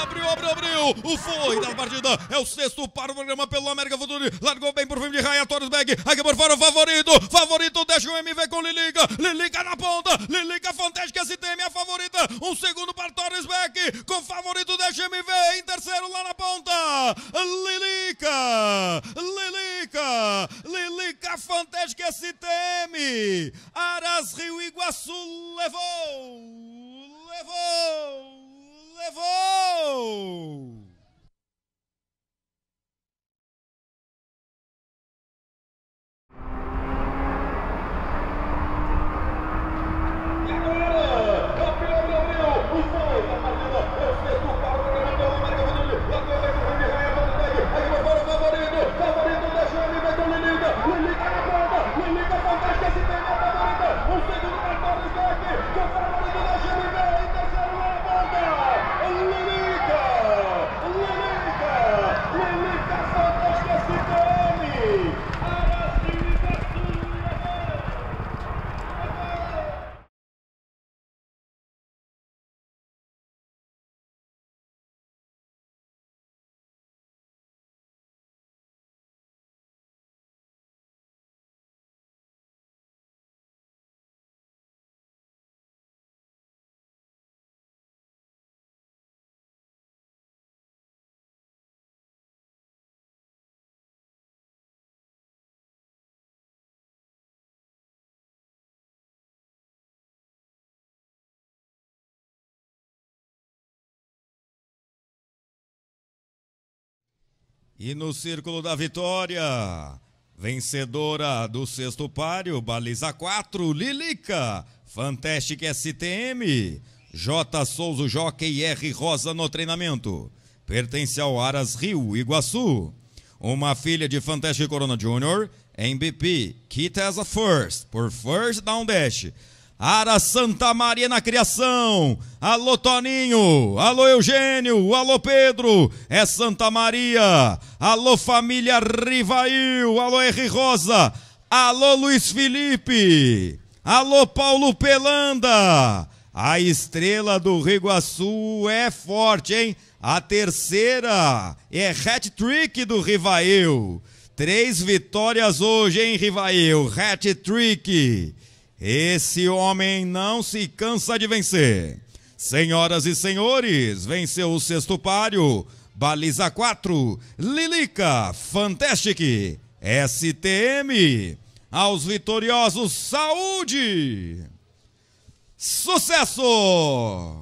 Abriu, abriu, abriu. O foi da partida. É o sexto para o programa pelo América Futuro. Largou bem por fim de Raia Torres Beck. Aqui por fora o favorito. Favorito deixa o MV com Lilica. Lilica na ponta. Lilica Fantástica STM é A favorita. Um segundo para Torres Beck. Com favorito deixa o MV. Em terceiro lá na ponta. Lilica. Lilica. Lilica Fantástica STM. Aras Rio Iguaçu levou. Levou. E no Círculo da Vitória, vencedora do sexto páreo, baliza 4, Lilica, Fantastic STM, J. Souza Jockey e R. Rosa no treinamento. Pertence ao Aras Rio, Iguaçu. Uma filha de Fantastic Corona Jr., MVP, Kita as a First, por First Down Dash. Ara Santa Maria na criação. Alô Toninho, alô Eugênio, alô Pedro, é Santa Maria. Alô família Rivail, alô Henri Rosa, alô Luiz Felipe, alô Paulo Pelanda. A estrela do Rio Iguaçu é forte, hein? A terceira é hat-trick do Rivail. Três vitórias hoje, hein, Rivail? Hat-trick. Esse homem não se cansa de vencer. Senhoras e senhores, venceu o sexto páreo. Baliza 4, Lilica, Fantastic, STM. Aos vitoriosos, saúde! Sucesso!